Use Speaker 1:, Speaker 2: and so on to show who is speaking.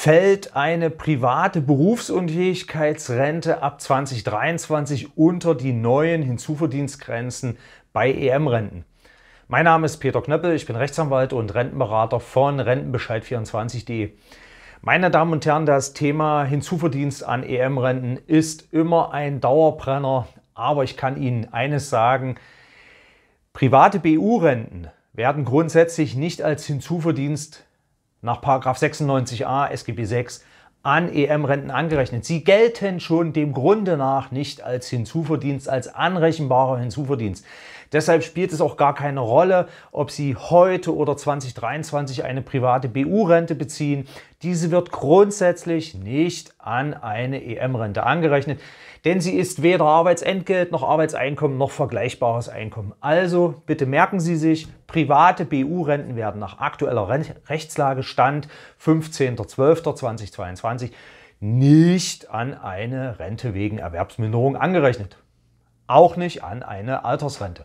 Speaker 1: fällt eine private Berufsunfähigkeitsrente ab 2023 unter die neuen Hinzuverdienstgrenzen bei EM-Renten. Mein Name ist Peter Knöppel, ich bin Rechtsanwalt und Rentenberater von rentenbescheid24.de. Meine Damen und Herren, das Thema Hinzuverdienst an EM-Renten ist immer ein Dauerbrenner, aber ich kann Ihnen eines sagen, private BU-Renten werden grundsätzlich nicht als Hinzuverdienst nach 96a SGB VI an EM-Renten angerechnet. Sie gelten schon dem Grunde nach nicht als Hinzuverdienst, als anrechenbarer Hinzuverdienst. Deshalb spielt es auch gar keine Rolle, ob Sie heute oder 2023 eine private BU-Rente beziehen. Diese wird grundsätzlich nicht an eine EM-Rente angerechnet, denn sie ist weder Arbeitsentgelt noch Arbeitseinkommen noch vergleichbares Einkommen. Also bitte merken Sie sich, private BU-Renten werden nach aktueller Rechtslage Stand 15.12.2022 nicht an eine Rente wegen Erwerbsminderung angerechnet. Auch nicht an eine Altersrente.